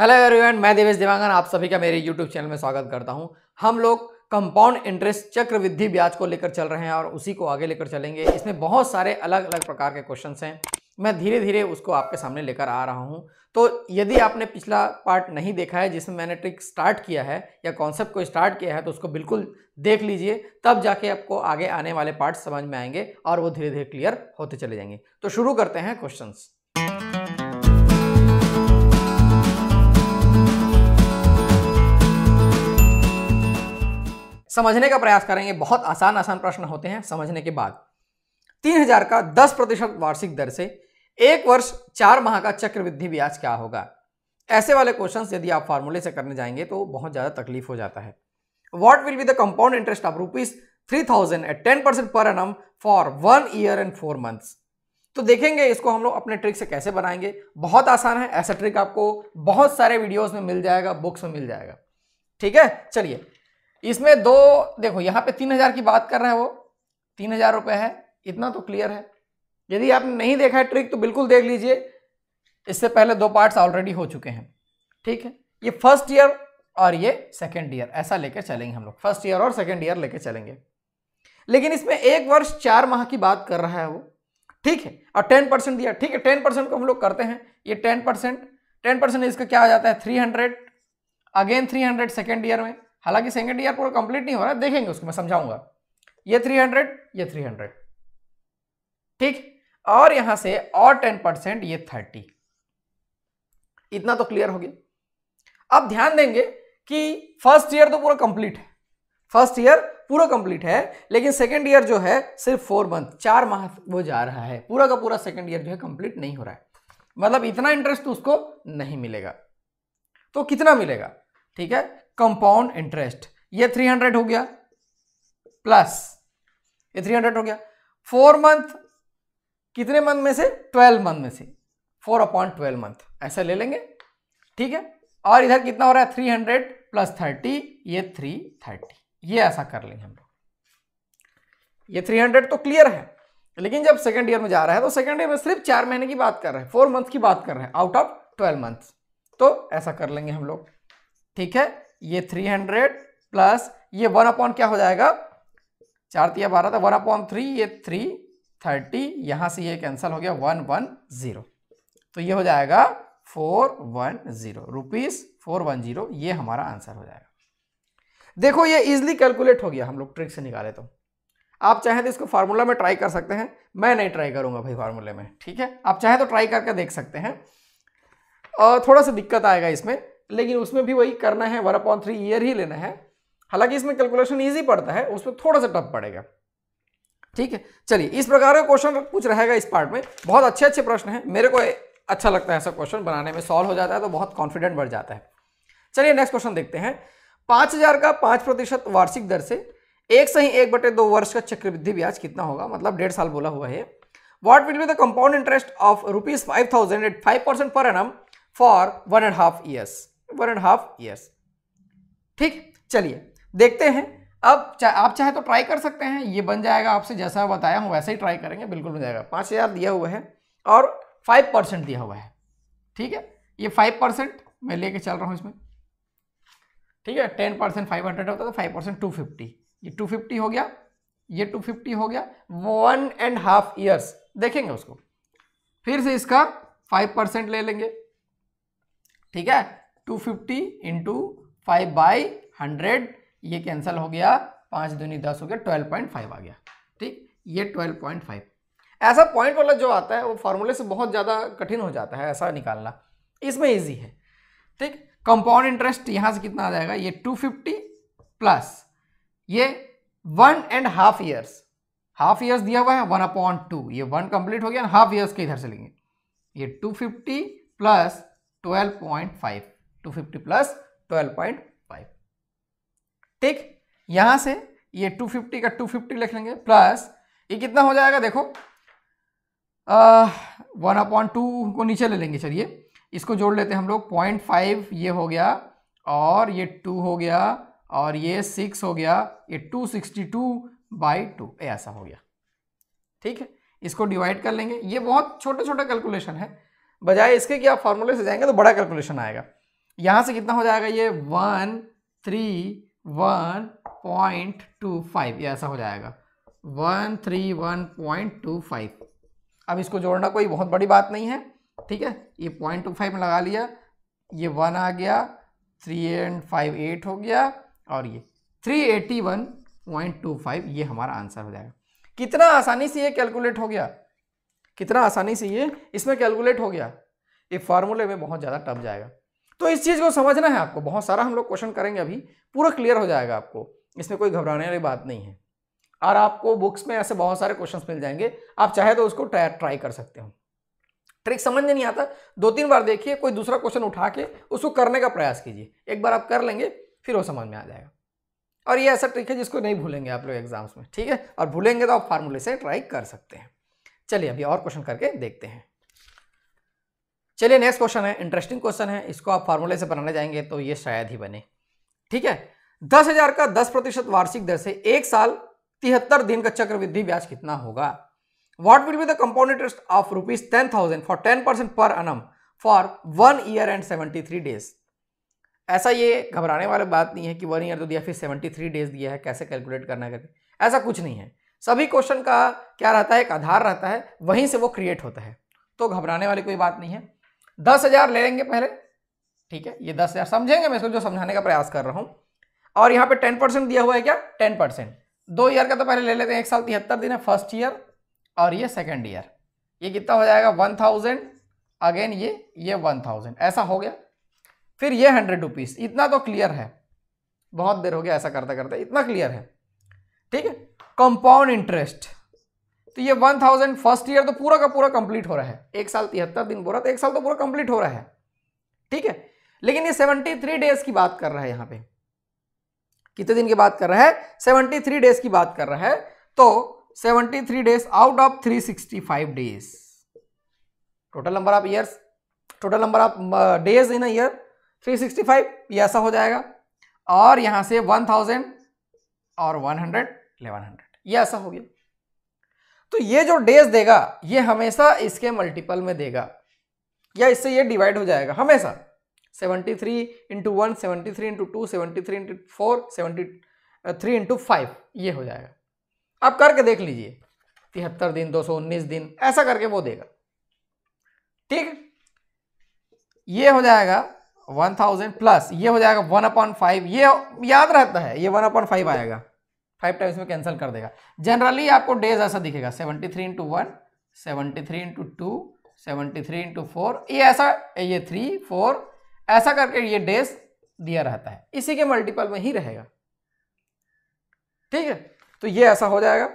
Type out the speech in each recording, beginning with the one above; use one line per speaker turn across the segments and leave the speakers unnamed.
hello everyone मैं देवेश देवांगन आप सभी का मेरे यूट्यूब चैनल में स्वागत करता हूं हम लोग कंपाउंड इंटरेस्ट चक्रवृद्धि ब्याज को लेकर चल रहे हैं और उसी को आगे लेकर चलेंगे इसमें बहुत सारे अलग अलग प्रकार के क्वेश्चन हैं मैं धीरे धीरे उसको आपके सामने लेकर आ रहा हूँ तो यदि आपने पिछला पार्ट नहीं देखा है जिसमें मैंने ट्रिक स्टार्ट किया है या कॉन्सेप्ट को स्टार्ट किया है तो उसको बिल्कुल देख लीजिए तब जाके आपको आगे आने वाले पार्ट समझ में आएंगे और वो धीरे धीरे क्लियर होते चले जाएंगे तो शुरू करते हैं क्वेश्चन समझने का प्रयास करेंगे बहुत आसान आसान प्रश्न होते हैं समझने के बाद तीन हजार का दस प्रतिशत वार्षिक दर से एक वर्ष चार माह का चक्रवृद्धि ब्याज क्या होगा ऐसे वाले क्वेश्चन यदि आप फार्मूले से करने जाएंगे तो बहुत ज़्यादा तकलीफ हो जाता है what will be the compound interest of rupees three thousand eight ten percent per annum for one year and four months तो देखेंगे इसको हम लोग अपने ट्रिक से कैसे बनाएंगे बहुत आसान है ऐसा ट्रिक आपको बहुत सारे वीडियोस में मिल जाएगा बुक्स में मिल जाएगा ठीक है चलिए इसमें दो देखो यहाँ पे तीन हज़ार की बात कर रहा है वो तीन हज़ार रुपये है इतना तो क्लियर है यदि आपने नहीं देखा है ट्रिक तो बिल्कुल देख लीजिए इससे पहले दो पार्ट्स ऑलरेडी हो चुके हैं ठीक है ये फर्स्ट ईयर और ये सेकेंड ईयर ऐसा लेकर चलेंगे हम लोग फर्स्ट ईयर और सेकेंड ईयर लेकर चलेंगे लेकिन इसमें एक वर्ष चार माह की बात कर रहा है वो ठीक है और टेन परसेंट दिया ठीक है टेन परसेंट को हम लोग करते हैं ये टेन परसेंट टेन परसेंट इसका क्या हो जाता है three hundred again three hundred second year में हालांकि सेकेंड ईयर पूरा कंप्लीट नहीं हो रहा है देखेंगे उसको मैं समझाऊंगा ये 300 ये 300 ठीक और यहां से और 10 परसेंट ये 30 इतना तो क्लियर हो गया अब ध्यान देंगे कि फर्स्ट ईयर तो पूरा कंप्लीट है फर्स्ट ईयर पूरा कंप्लीट है लेकिन सेकेंड ईयर जो है सिर्फ फोर मंथ चार माह वो जा रहा है पूरा का पूरा सेकेंड ईयर जो है कंप्लीट नहीं हो रहा है मतलब इतना इंटरेस्ट उसको नहीं मिलेगा तो कितना मिलेगा ठीक है कंपाउंड इंटरेस्ट ये 300 हो गया प्लस ये 300 हो गया फोर मंथ कितने मंथ में से ट्वेल्व मंथ में से फोर अपॉइंट ट्वेल्व मंथ ऐसा ले लेंगे ठीक है और इधर कितना हो रहा है थ्री हंड्रेड प्लस थर्टी ये थ्री थर्टी ये ऐसा कर लेंगे हम लोग ये थ्री हंड्रेड तो क्लियर है लेकिन जब सेकेंड ईयर में जा रहा है तो सेकेंड ईयर में सिर्फ चार महीने की बात कर रहे हैं फोर मंथ की बात कर रहे हैं आउट ऑफ ट्वेल्व मंथ तो ऐसा कर लेंगे हम लोग ठीक है ये थ्री हंड्रेड प्लस ये वन अपॉन क्या हो जाएगा चार तीन बारह था वन अपॉन थ्री ये थ्री थर्टी यहाँ से ये कैंसिल हो गया वन वन ज़ीरो तो ये हो जाएगा four one zero rupees four one zero ये हमारा आंसर हो जाएगा देखो ये इजिली कैलकुलेट हो गया हम लोग ट्रिक से निकाले तो आप चाहें तो इसको फार्मूला में ट्राई कर सकते हैं मैं नहीं ट्राई करूंगा भाई फार्मूले में ठीक है आप चाहें तो ट्राई करके देख सकते हैं और थोड़ा सा दिक्कत आएगा इसमें लेकिन उसमें भी वही करना है वन अपॉइंट थ्री ईयर ही लेना है हालांकि इसमें कैलकुलेशन ईजी पड़ता है उसमें थोड़ा सा टफ पड़ेगा ठीक है चलिए इस प्रकार का क्वेश्चन कुछ रहेगा इस पार्ट में बहुत अच्छे अच्छे प्रश्न हैं मेरे को अच्छा लगता है ऐसा क्वेश्चन बनाने में सॉल्व हो जाता है तो बहुत कॉन्फिडेंट बढ़ जाता है चलिए नेक्स्ट क्वेश्चन देखते हैं पाँच हजार का पाँच प्रतिशत वार्षिक दर से एक सही एक बटे दो वर्ष का चक्रवृद्धि ब्याज कितना होगा मतलब डेढ़ साल बोला हुआ है what will be the compound interest of rupees five thousand at five percent per annum for one and half years one and half years ठीक चलिए देखते हैं अब चा, आप चाहे तो ट्राई कर सकते हैं ये बन जाएगा आपसे जैसा बताया हूँ वैसा ही ट्राई करेंगे बिल्कुल बन जाएगा पाँच हज़ार दिया हुआ है और फाइव परसेंट दिया हुआ है ठीक है ये फाइव परसेंट मैं लेके चल रहा हूँ इसमें ठीक है टेन परसेंट फाइव हंड्रेड होता तो फाइव परसेंट टू फिफ्टी ये टू फिफ्टी हो गया ये टू फिफ्टी हो गया वन एंड हाफ ईयर्स देखेंगे उसको फिर से इसका फाइव परसेंट ले लेंगे ठीक है two fifty into five by hundred ये कैंसिल हो गया पाँच दूनी दस हो गया ट्वेल्व पॉइंट फाइव आ गया ठीक ये ट्वेल्व पॉइंट फाइव ऐसा पॉइंट वाला जो आता है वो फार्मूले से बहुत ज़्यादा कठिन हो जाता है ऐसा निकालना इसमें ईजी है ठीक कंपाउंड इंटरेस्ट यहाँ से कितना आ जाएगा ये टू फिफ्टी प्लस ये one and half years half years दिया हुआ है वन अपॉन टू ये वन कंप्लीट हो गया हाफ ईयर्स के इधर से लेंगे ये two fifty plus twelve point five two fifty plus twelve point five ठीक यहां से ये टू फिफ्टी का टू फिफ्टी लिख लेंगे प्लस ये कितना हो जाएगा देखो वन अपॉइंट टू को नीचे ले लेंगे चलिए इसको जोड़ लेते हैं हम लोग पॉइंट फाइव ये हो गया और ये टू हो गया और ये सिक्स हो गया ये two sixty two by two ऐसा हो गया ठीक है इसको डिवाइड कर लेंगे ये बहुत छोटे छोटे कैलकुलेशन है बजाय इसके कि आप फॉर्मूले से जाएंगे तो बड़ा कैलकुलेशन आएगा यहाँ से कितना हो जाएगा ये one three one point two five ये ऐसा हो जाएगा one three one point two five अब इसको जोड़ना कोई बहुत बड़ी बात नहीं है ठीक है ये पॉइंट टू फाइव में लगा लिया ये वन आ गया थ्री एंड फाइव एट हो गया और ये three eighty one point two five ये हमारा आंसर हो जाएगा कितना आसानी से ये कैलकुलेट हो गया कितना आसानी से ये इसमें कैलकुलेट हो गया ये फार्मूले में बहुत ज़्यादा टप जाएगा तो इस चीज़ को समझना है आपको बहुत सारा हम लोग क्वेश्चन करेंगे अभी पूरा क्लियर हो जाएगा आपको इसमें कोई घबराने वाली बात नहीं है और आपको बुक्स में ऐसे बहुत सारे क्वेश्चंस मिल जाएंगे आप चाहे तो उसको ट्राई ट्राई कर सकते हो ट्रिक समझ में नहीं आता दो तीन बार देखिए कोई दूसरा क्वेश्चन उठा के उसको करने का प्रयास कीजिए एक बार आप कर लेंगे फिर वो समझ में आ जाएगा और ये ऐसा ट्रिक है जिसको नहीं भूलेंगे आप लोग एग्जाम्स में ठीक है और भूलेंगे तो आप फार्मूले से ट्राई कर सकते हैं चलिए अभी और क्वेश्चन करके देखते हैं चलिए नेक्स्ट क्वेश्चन है इंटरेस्टिंग क्वेश्चन है इसको आप फॉर्मूले से बनाने जाएंगे तो ये शायद ही बने ठीक है दस हजार का दस प्रतिशत वार्षिक दर से एक साल तिहत्तर दिन का चक्रवृद्धि ब्याज कितना होगा what will be the compound interest of rupees ten thousand for ten percent per annum for one year and seventy three days ऐसा ये घबराने वाली बात नहीं है कि वन ईयर तो दिया फिर सेवेंटी थ्री डेज दिया है कैसे कैलकुलेट करना करके ऐसा कुछ नहीं है सभी क्वेश्चन का क्या रहता है एक आधार रहता है वहीं से वो क्रिएट होता है तो घबराने वाली कोई बात नहीं है दस हजार ले लेंगे पहले ठीक है ये दस हजार समझेंगे मैं इसको जो समझाने का प्रयास कर रहा हूँ और यहाँ पे टेन परसेंट दिया हुआ है क्या टेन परसेंट दो ईयर का तो पहले ले लेते हैं एक साल तिहत्तर दिन है फर्स्ट ईयर और ये सेकेंड ईयर ये कितना हो जाएगा वन थाउजेंड अगेन ये ये वन थाउजेंड ऐसा हो गया फिर ये हंड्रेड रुपीज़ इतना तो क्लियर है बहुत देर हो गया ऐसा करते करते इतना क्लियर है ठीक है कंपाउंड इंटरेस्ट तो ये वन थाउजेंड फर्स्ट ईयर तो पूरा का पूरा कंप्लीट हो रहा है एक साल तिहत्तर दिन रहा तो एक साल तो पूरा कंप्लीट हो रहा है ठीक है लेकिन ये सेवेंटी थ्री डेज की बात कर रहा है यहां पे कितने दिन की बात कर रहा है सेवेंटी थ्री डेज की बात कर रहा है तो seventy three days out of three sixty five days total number of year total number of days in year three sixty five ये ऐसा हो जाएगा और यहां से वन थाउजेंड और वन हंड्रेड हंड्रेड ये ऐसा हो गया तो ये जो डेज देगा ये हमेशा इसके मल्टीपल में देगा या इससे ये डिवाइड हो जाएगा हमेशा 73 three into one seventy three into two seventy three into four seventy three into five ये हो जाएगा आप करके देख लीजिए तिहत्तर दिन दो सौ उन्नीस दिन ऐसा करके वो देगा ठीक ये हो जाएगा वन थाउजेंड प्लस ये हो जाएगा वन अपॉइंट फाइव ये याद रहता है ये वन अपॉइंट फाइव आएगा फाइव टाइम्स में कैंसिल कर देगा जनरली आपको डेज ऐसा दिखेगा seventy three into one seventy three into two seventy three into four ये ऐसा ये थ्री फोर ऐसा करके ये डेज दिया रहता है इसी के मल्टीपल में ही रहेगा ठीक है तो ये ऐसा हो जाएगा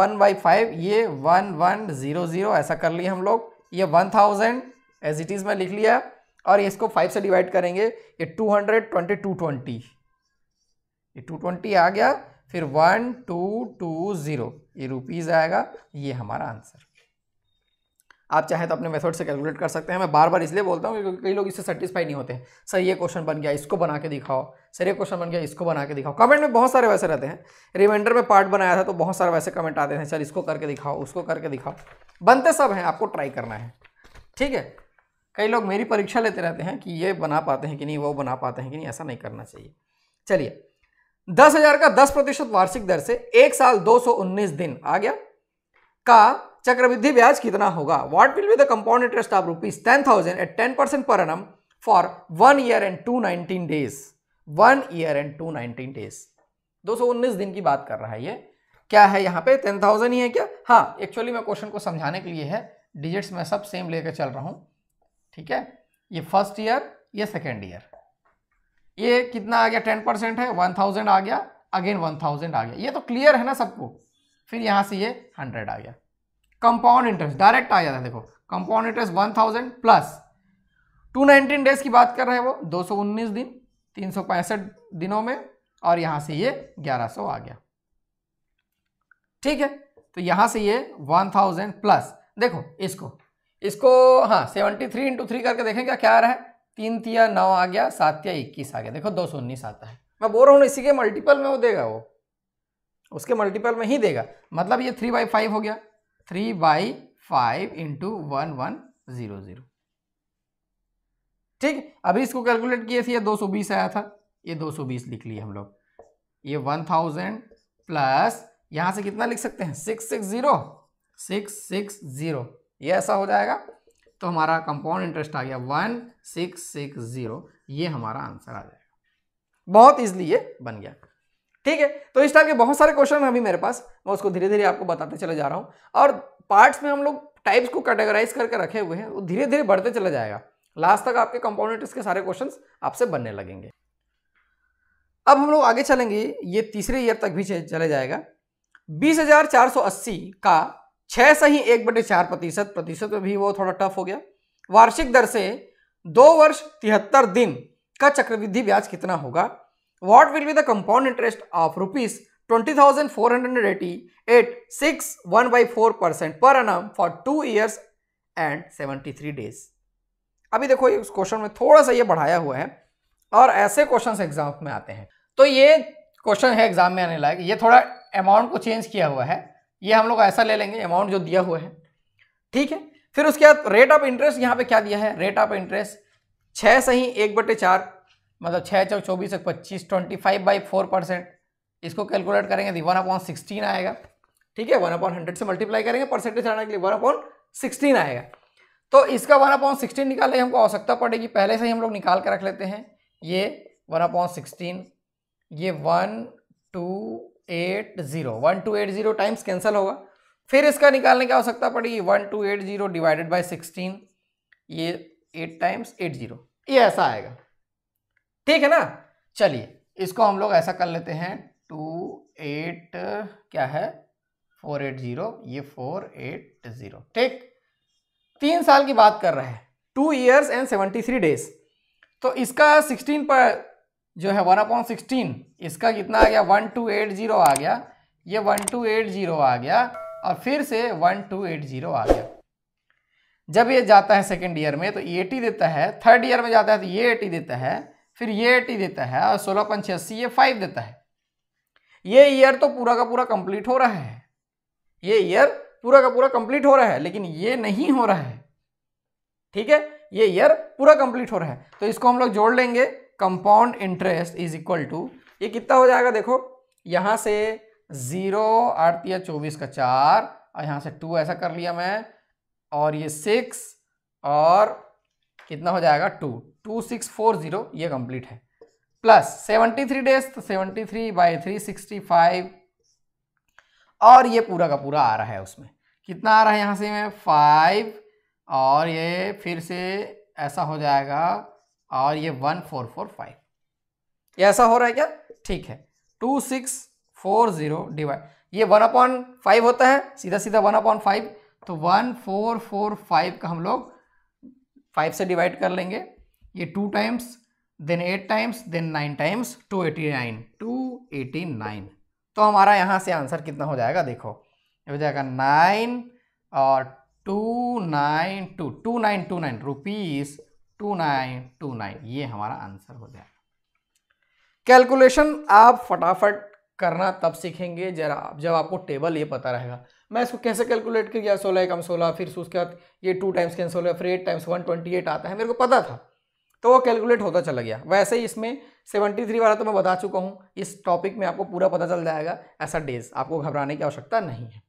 वन बाई फाइव ये वन वन ज़ीरो ज़ीरो ऐसा कर लिया हम लोग ये one thousand as it is में लिख लिया और इसको फाइव से डिवाइड करेंगे ये two hundred twenty two twenty ये टू ट्वेंटी आ गया फिर वन टू टू ज़ीरो ये रुपीज़ आएगा ये हमारा आंसर आप चाहें तो अपने मेथड से कैलकुलेट कर सकते हैं मैं बार बार इसलिए बोलता हूँ क्योंकि कई लोग इससे सेटिस्फाई नहीं होते हैं सर ये क्वेश्चन बन गया इसको बना के दिखाओ सर ये क्वेश्चन बन गया इसको बना के दिखाओ कमेंट में बहुत सारे वैसे रहते हैं रिमाइंडर में पार्ट बनाया था तो बहुत सारे वैसे कमेंट आते हैं सर इसको करके दिखाओ उसको करके दिखाओ बनते सब हैं आपको ट्राई करना है ठीक है कई लोग मेरी परीक्षा लेते रहते हैं कि ये बना पाते हैं कि नहीं वो बना पाते हैं कि नहीं ऐसा नहीं करना चाहिए चलिए दस हजार का दस प्रतिशत वार्षिक दर से एक साल दो सौ उन्नीस दिन आ गया का चक्रवृद्धि ब्याज कितना होगा what will be the compound interest of rupees ten thousand eight ten percent per annum for one year and two nineteen days one year and two nineteen days दो उन्नीस दिन की बात कर रहा है ये क्या है यहाँ पे टेन थाउजेंड ही है क्या हाँ एक्चुअली मैं क्वेश्चन को समझाने के लिए है डिजिट्स में सब सेम लेकर चल रहा हूँ ठीक है ये फर्स्ट ईयर ये सेकेंड ईयर ये कितना आ गया टेन परसेंट है वन थाउजेंड आ गया अगेन वन थाउजेंड आ गया ये तो क्लियर है ना सबको फिर यहाँ से ये हंड्रेड आ गया कंपाउंड इंटरेस्ट डायरेक्ट आ जाता है देखो compound interest one thousand plus two nineteen days की बात कर रहे हैं वो दो सौ उन्नीस दिन तीन सौ पैंसठ दिनों में और यहाँ से ये ग्यारह सौ आ गया ठीक है तो यहाँ से ये वन थाउजेंड प्लस देखो इसको इसको हाँ सेवेंटी थ्री इंटू थ्री करके देखें क्या क्या आ रहा है तीन तिया नौ आ गया सात या इक्कीस आ गया देखो दो सौ उन्नीस आता है मैं बोल रहा हूँ इसी के मल्टीपल में वो देगा वो उसके मल्टीपल में ही देगा मतलब ये थ्री बाई फाइव हो गया three by five into one one zero zero ठीक अभी इसको कैलकुलेट किए थे ये दो सौ बीस आया था ये दो सौ बीस लिख लिया हम लोग ये वन थाउजेंड प्लस यहाँ से कितना लिख सकते हैं six six zero six six zero ये ऐसा हो जाएगा तो हमारा कंपाउंड इंटरेस्ट आ गया वन सिक्स सिक्स जीरो ये हमारा आंसर आ जाएगा बहुत ईजिली ये बन गया ठीक है तो इस टाइप के बहुत सारे क्वेश्चन हैं अभी मेरे पास मैं उसको धीरे धीरे आपको बताते चले जा रहा हूँ और पार्ट्स में हम लोग टाइप्स को कैटेगराइज करके रखे हुए हैं वो धीरे धीरे बढ़ते चला जाएगा लास्ट तक आपके इंटरेस्ट के सारे क्वेश्चन आपसे बनने लगेंगे अब हम लोग आगे चलेंगे ये तीसरे ईयर तक भी चले जाएगा अस्सी का छः से ही एक बटे चार प्रतिशत प्रतिशत में भी वो थोड़ा टफ हो गया वार्षिक दर से दो वर्ष तिहत्तर दिन का चक्रवृद्धि ब्याज कितना होगा what will be the compound interest of rupees twenty thousand four hundred eighty eight six one by four percent per annum for two years and seventy three days अभी देखो इस क्वेश्चन में थोड़ा सा ये बढ़ाया हुआ है और ऐसे क्वेश्चन एग्जाम में आते हैं तो ये क्वेश्चन है एग्जाम में आने लायक ये थोड़ा अमाउंट को चेंज किया हुआ है ये हम लोग ऐसा ले लेंगे अमाउंट जो दिया हुआ है ठीक है फिर उसके बाद रेट ऑफ इंटरेस्ट यहाँ पे क्या दिया है रेट ऑफ इंटरेस्ट छः से ही एक बटे चार मतलब छः चौक चौबीस एक पच्चीस twenty five by four percent इसको कैलकुलेट करेंगे वन अपॉन सिक्सटीन आएगा ठीक है वन अपॉन हंड्रेड से मल्टीप्लाई करेंगे परसेंटेज आने के लिए वन अपॉन सिक्सटीन आएगा तो इसका वन अपॉन सिक्सटीन निकालने हमको आवश्यकता पड़ेगी पहले से ही हम लोग निकाल कर रख लेते हैं ये वन अपॉन सिक्सटीन ये one two eight zero one two eight zero times cancel होगा फिर इसका निकालने की आवश्यकता पड़ेगी one two eight zero divided by sixteen ये एट टाइम्स एट जीरो ये ऐसा आएगा ठीक है ना चलिए इसको हम लोग ऐसा कर लेते हैं टू एट क्या है फोर एट जीरो ये फोर एट जीरो ठीक तीन साल की बात कर रहे हैं two years and seventy three days तो इसका सिक्सटीन पर जो है वन अपॉन सिक्सटीन इसका कितना आ गया वन टू एट जीरो आ गया ये वन टू एट जीरो आ गया और फिर से वन टू एट जीरो आ गया जब ये जाता है सेकेंड ईयर में तो एटी देता है थर्ड ईयर में जाता है तो ये एटी देता है फिर ये एटी देता है और सोलह पंच छियासी ये फाइव देता है ये ईयर तो पूरा का पूरा कंप्लीट हो रहा है ये ईयर पूरा का पूरा कंप्लीट हो रहा है लेकिन ये नहीं हो रहा है ठीक है ये ईयर पूरा कंप्लीट हो रहा है तो इसको हम लोग जोड़ लेंगे compound interest is equal to ये कितना हो जाएगा देखो यहाँ से ज़ीरो आठ या चौबीस का चार और यहाँ से टू ऐसा कर लिया मैं और ये सिक्स और कितना हो जाएगा two two six four zero ये कंप्लीट है प्लस सेवेंटी थ्री डेज तो seventy three by three sixty five और ये पूरा का पूरा आ रहा है उसमें कितना आ रहा है यहाँ से मैं फाइव और ये फिर से ऐसा हो जाएगा और ये वन फोर फोर फाइव ऐसा हो रहा है क्या ठीक है two six four zero divide ये वन अपॉन फाइव होता है सीधा सीधा वन अपॉन फाइव तो वन फोर फोर फाइव का हम लोग फाइव से डिवाइड कर लेंगे ये two times then eight times then nine times two eighty nine two eighty nine तो हमारा यहाँ से आंसर कितना हो जाएगा देखो ये हो जाएगा नाइन और two nine two two nine two nine rupees two nine two nine ये हमारा आंसर हो जाएगा कैलकुलेशन आप फटाफट करना तब सीखेंगे जरा जब आपको टेबल ये पता रहेगा मैं इसको कैसे कैलकुलेट किया सोलह कम सोलह फिर उसके बाद ये टू टाइम्स कैंसोल फिर eight times one twenty eight आता है मेरे को पता था तो वो कैलकुलेट होता चला गया वैसे ही इसमें सेवेंटी थ्री वाला तो मैं बता चुका हूँ इस टॉपिक में आपको पूरा पता चल जाएगा ऐसा डेज आपको घबराने की आवश्यकता नहीं है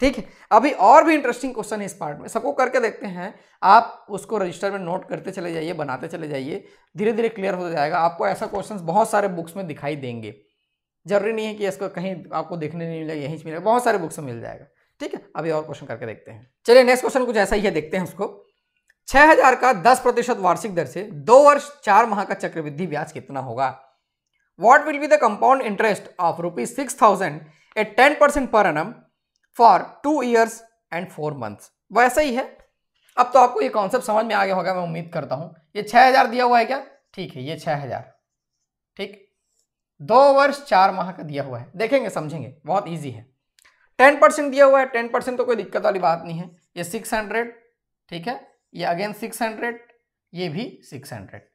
ठीक है अभी और भी इंटरेस्टिंग क्वेश्चन है इस पार्ट में सबको करके देखते हैं आप उसको रजिस्टर में नोट करते चले जाइए बनाते चले जाइए धीरे धीरे क्लियर हो जाएगा आपको ऐसा क्वेश्चन बहुत सारे बुक्स में दिखाई देंगे जरूरी नहीं है कि इसको कहीं आपको देखने नहीं मिलेगा यहीं मिलेगा बहुत सारे बुक्स में मिल जाएगा ठीक है अभी और क्वेश्चन करके देखते हैं चलिए नेक्स्ट क्वेश्चन कुछ ऐसा ही है देखते हैं उसको हजार का दस प्रतिशत वार्षिक दर से दो वर्ष चार माह का चक्रवृद्धि ब्याज कितना होगा what will be the compound interest of rupees six thousand eight ten percent per annum for two years and four months वैसा ही है अब तो आपको ये कॉन्सेप्ट समझ में आ गया होगा मैं उम्मीद करता हूँ ये छः हज़ार दिया हुआ है क्या ठीक है ये छः हज़ार ठीक दो वर्ष चार माह का दिया हुआ है देखेंगे समझेंगे बहुत ईजी है टेन परसेंट दिया हुआ है टेन परसेंट तो कोई दिक्कत वाली बात नहीं है ये सिक्स हंड्रेड ठीक है ये अगेन सिक्स हंड्रेड ये भी सिक्स हंड्रेड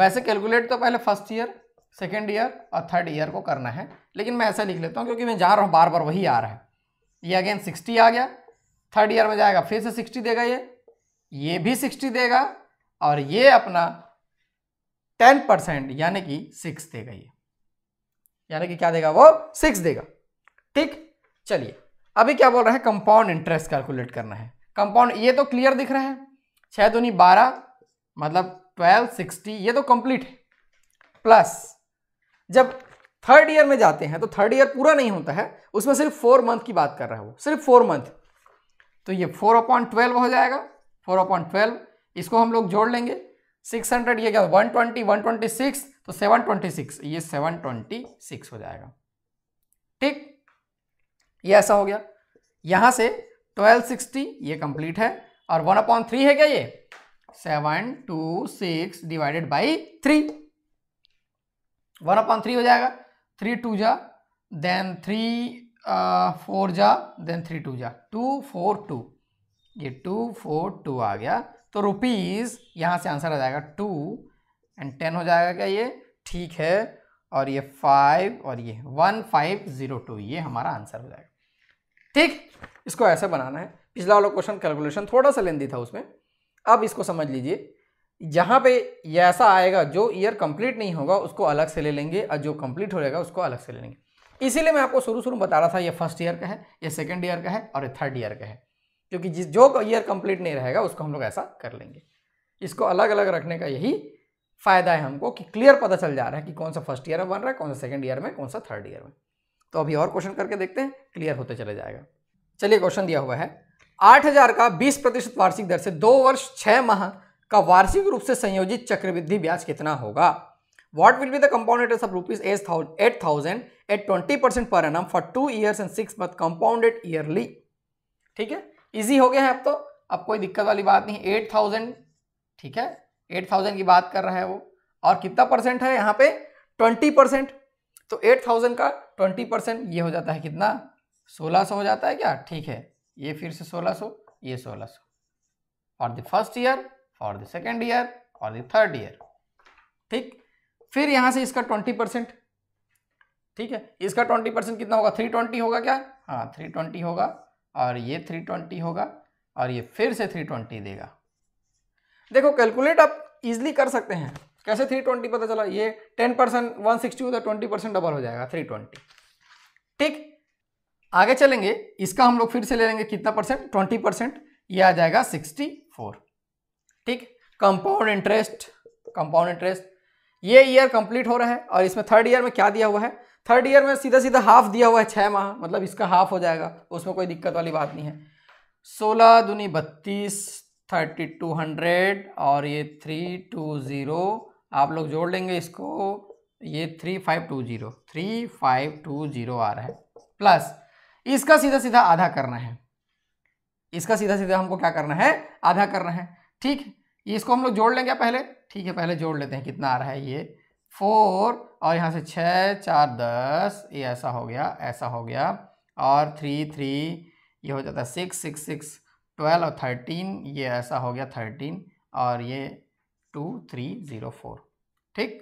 वैसे कैलकुलेट तो पहले फर्स्ट ईयर सेकेंड ईयर और थर्ड ईयर को करना है लेकिन मैं ऐसा लिख लेता हूँ क्योंकि मैं जा रहा हूँ बार बार वही आ रहा है ये अगेन सिक्सटी आ गया थर्ड ईयर में जाएगा फिर से सिक्सटी देगा ये ये भी सिक्सटी देगा और ये अपना टेन परसेंट यानी कि सिक्स देगा ये यानी कि क्या देगा वो सिक्स देगा ठीक चलिए अभी क्या बोल रहे हैं कंपाउंड इंटरेस्ट कैलकुलेट करना है कंपाउंड ये तो क्लियर दिख रहा है छः दूनी बारह मतलब ट्वेल्व सिक्सटी ये तो कंप्लीट है प्लस जब थर्ड ईयर में जाते हैं तो थर्ड ईयर पूरा नहीं होता है उसमें सिर्फ फोर मंथ की बात कर रहा है वो सिर्फ फोर मंथ तो ये फोर अपॉइंट ट्वेल्व हो जाएगा फोर अपॉइंट ट्वेल्व इसको हम लोग जोड़ लेंगे सिक्स हंड्रेड ये क्या one twenty one twenty six तो सेवन ट्वेंटी सिक्स ये सेवन ट्वेंटी सिक्स हो जाएगा ठीक ये ऐसा हो गया यहाँ से ट्वेल्व सिक्सटी ये कंप्लीट है और वन अपॉन थ्री है क्या ये seven two six divided by three one upon three हो जाएगा थ्री टू जा देन थ्री फोर जा देन थ्री टू जा टू फोर टू ये टू फोर टू आ गया तो रुपीज़ यहाँ से आंसर आ जाएगा टू एंड टेन हो जाएगा क्या ये ठीक है और ये फाइव और ये वन फाइव ज़ीरो टू ये हमारा आंसर हो जाएगा ठीक इसको ऐसे बनाना है पिछला वाला क्वेश्चन कैलकुलेशन थोड़ा सा लेंदी था उसमें अब इसको समझ लीजिए यहाँ पे ये ऐसा आएगा जो ईयर कंप्लीट नहीं होगा उसको अलग से ले लेंगे और जो कंप्लीट हो जाएगा उसको अलग से ले लेंगे इसीलिए मैं आपको शुरू शुरू बता रहा था ये फर्स्ट ईयर का है ये सेकेंड ईयर का है और ये थर्ड ईयर का है क्योंकि जिस जो ईयर कंप्लीट नहीं रहेगा उसको हम लोग ऐसा कर लेंगे इसको अलग अलग रखने का यही फ़ायदा है हमको कि क्लियर पता चल जा रहा है कि कौन सा फर्स्ट ईयर में बन रहा है कौन सा सेकेंड ईयर में कौन सा थर्ड ईयर में तो अभी और क्वेश्चन करके देखते हैं क्लियर होते चले जाएगा चलिए क्वेश्चन दिया हुआ है आठ हजार का बीस प्रतिशत वार्षिक दर से दो वर्ष छः माह का वार्षिक रूप से संयोजित चक्रवृद्धि ब्याज कितना होगा what will be the compounded of rupees eight thousand eight twenty percent per annum for two years and six month compounded yearly ठीक है इजी हो गया है अब तो अब कोई दिक्कत वाली बात नहीं एट थाउजेंड ठीक है एट थाउजेंड की बात कर रहा है वो और कितना परसेंट है यहाँ पे ट्वेंटी परसेंट तो एट थाउजेंड का ट्वेंटी परसेंट ये हो जाता है कितना सोलह सौ हो जाता है क्या ठीक है ये फिर से सोलह सौ ये सोलह सौ और the first year for the second year और द थर्ड ईयर ठीक फिर यहां से इसका ट्वेंटी परसेंट ठीक है इसका ट्वेंटी परसेंट कितना होगा थ्री ट्वेंटी होगा क्या हाँ थ्री ट्वेंटी होगा और ये थ्री ट्वेंटी होगा और ये फिर से थ्री ट्वेंटी देगा देखो कैलकुलेट आप इजली कर सकते हैं कैसे थ्री ट्वेंटी पता चला ये टेन परसेंट वन सिक्सटी होता है ट्वेंटी परसेंट डबल हो जाएगा थ्री ट्वेंटी ठीक आगे चलेंगे इसका हम लोग फिर से ले लेंगे कितना परसेंट ट्वेंटी परसेंट ये आ जाएगा सिक्सटी फोर ठीक कंपाउंड इंटरेस्ट कंपाउंड इंटरेस्ट ये ईयर कंप्लीट हो रहा है और इसमें थर्ड ईयर में क्या दिया हुआ है थर्ड ईयर में सीधा सीधा हाफ दिया हुआ है छः माह मतलब इसका हाफ हो जाएगा उसमें कोई दिक्कत वाली बात नहीं है सोलह दुनी बत्तीस थर्टी टू हंड्रेड और ये थ्री टू ज़ीरो आप लोग जोड़ लेंगे इसको ये three five two zero three five two zero आ रहा है प्लस इसका सीधा सीधा आधा करना है इसका सीधा सीधा हमको क्या करना है आधा करना है ठीक ये इसको हम लोग जोड़ लेंगे पहले ठीक है पहले जोड़ लेते हैं कितना आ रहा है ये फोर और यहाँ से छः चार दस ये ऐसा हो गया ऐसा हो गया और थ्री थ्री ये हो जाता है सिक्स सिक्स सिक्स ट्वेल्व और थर्टीन ये ऐसा हो गया थर्टीन और ये टू थ्री ज़ीरो फोर ठीक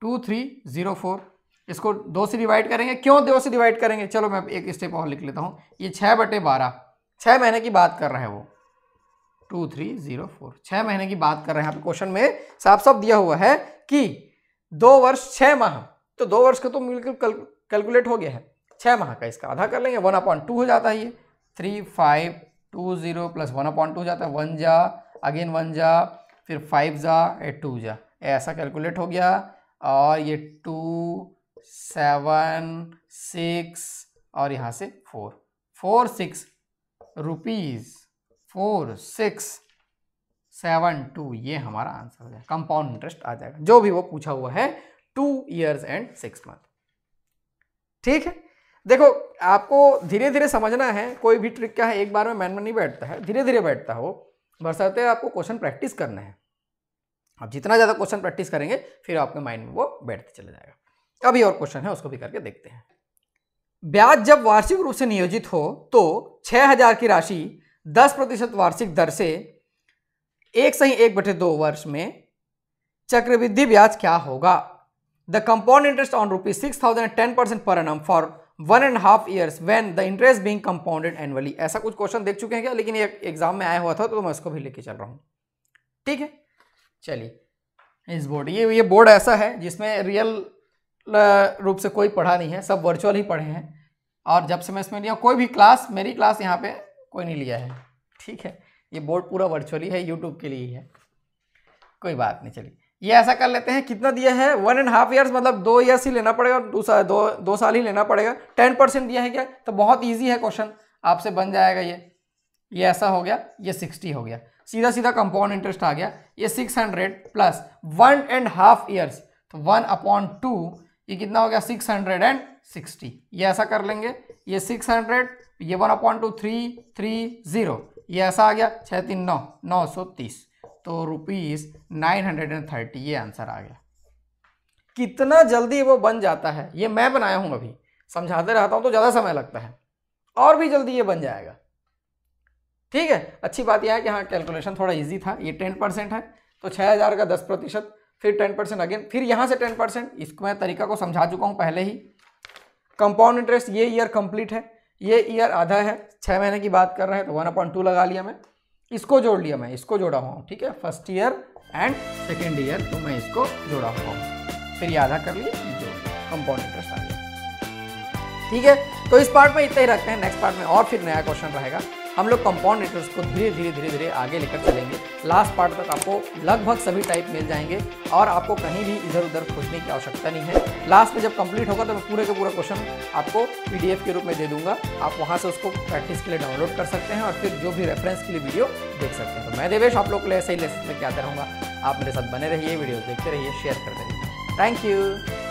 टू थ्री ज़ीरो फोर इसको दो से डिवाइड करेंगे क्यों दो से डिवाइड करेंगे चलो मैं एक स्टेप और लिख लेता हूँ ये छः बटे बारह छः महीने की बात कर रहे हैं वो टू थ्री जीरो फोर छः महीने की बात कर रहे हैं आप क्वेश्चन में साफ साफ दिया हुआ है कि दो वर्ष छः माह तो दो वर्ष का तो मिलकर कैलकुलेट हो गया है छः माह का इसका आधा कर लेंगे वन अपॉइंट टू हो जाता है ये three five two zero plus one upon two हो जाता है वन जा अगेन वन जा फिर फाइव जा ए टू जा ऐसा कैलकुलेट हो गया और ये टू सेवन सिक्स और यहाँ से four four six rupees four six seven two ये हमारा आंसर हो जाएगा कंपाउंड इंटरेस्ट आ जाएगा जो भी वो पूछा हुआ है two years and six month ठीक है देखो आपको धीरे धीरे समझना है कोई भी ट्रिक क्या है एक बार में मैन में नहीं बैठता है धीरे धीरे बैठता है वो आपको क्वेश्चन प्रैक्टिस करना है आप जितना ज़्यादा क्वेश्चन प्रैक्टिस करेंगे फिर आपके माइंड में वो बैठते चले जाएगा अभी और क्वेश्चन है उसको भी करके देखते हैं ब्याज जब वार्षिक रूप से नियोजित हो तो हजार की राशि दस प्रतिशत वार्षिक दर से एक सही एक बटे दो वर्ष में चक्रवृद्धि ब्याज क्या होगा the compound interest on rupees six thousand ten percent per annum for one and half years when the interest being compounded annually ऐसा कुछ क्वेश्चन देख चुके हैं क्या लेकिन ये एग्जाम में आया हुआ था तो मैं उसको भी लेके चल रहा हूँ ठीक है चलिए इस बोर्ड ये ये बोर्ड ऐसा है जिसमें रियल रूप से कोई पढ़ा नहीं है सब वर्चुअल ही पढ़े हैं और जब से मैं इसमें लिया कोई भी क्लास मेरी क्लास यहाँ पे कोई नहीं लिया है ठीक है ये बोर्ड पूरा वर्चुअली है यूट्यूब के लिए ही है कोई बात नहीं चलिए ये ऐसा कर लेते हैं कितना दिया है वन एंड हाफ ईयर्स मतलब दो ईयर्स ही लेना पड़ेगा और दूसरा दो दो साल ही लेना पड़ेगा टेन परसेंट दिया है क्या तो बहुत ईजी है क्वेश्चन आपसे बन जाएगा ये ये ऐसा हो गया ये सिक्सटी हो गया सीधा सीधा कंपाउंड इंटरेस्ट आ गया ये six hundred plus one and half years तो वन अपॉन टू ये कितना हो गया सिक्स हंड्रेड एंड सिक्सटी ये ऐसा कर लेंगे ये सिक्स हंड्रेड ये one upon two three three zero ये ऐसा आ गया छः तीन नौ नौ सौ तीस तो rupees nine hundred and thirty ये आंसर आ गया कितना जल्दी वो बन जाता है ये मैं बनाया हूँ अभी समझाते रहता हूँ तो ज़्यादा समय लगता है और भी जल्दी ये बन जाएगा ठीक है अच्छी बात यह है कि हाँ कैलकुलेशन थोड़ा इजी था ये टेन परसेंट है तो छः हज़ार का दस प्रतिशत फिर टेन परसेंट अगेन फिर यहाँ से टेन परसेंट इसको मैं तरीका को समझा चुका हूँ पहले ही कंपाउंड इंटरेस्ट ये ईयर कंप्लीट है ये ईयर आधा है छः महीने की बात कर रहे हैं तो वन अपॉइंट टू लगा लिया मैं इसको जोड़ लिया मैं इसको जोड़ा हुआ हूँ ठीक है first year and second year तो मैं इसको जोड़ा हुआ हूँ फिर ये आधा कर लिए कंपाउंड इंटरेस्ट आ गया ठीक है तो इस पार्ट में इतना ही रखते हैं नेक्स्ट पार्ट में और फिर नया क्वेश्चन रहेगा हम लोग कंपाउंड इंटरेस्ट को धीरे धीरे धीरे धीरे आगे लेकर चलेंगे लास्ट पार्ट तक आपको लगभग सभी टाइप मिल जाएंगे और आपको कहीं भी इधर उधर खोजने की आवश्यकता नहीं है लास्ट में जब कंप्लीट होगा तो मैं पूरे का पूरा क्वेश्चन आपको पी के रूप में दे दूंगा आप वहाँ से उसको प्रैक्टिस के लिए डाउनलोड कर सकते हैं और फिर जो भी रेफरेंस के लिए वीडियो देख सकते हैं तो मैं देवेश आप लोग लिए ऐसे ही लेसन में क्या करूँगा आप मेरे साथ बने रहिए वीडियो देखते रहिए शेयर करते रहिए थैंक यू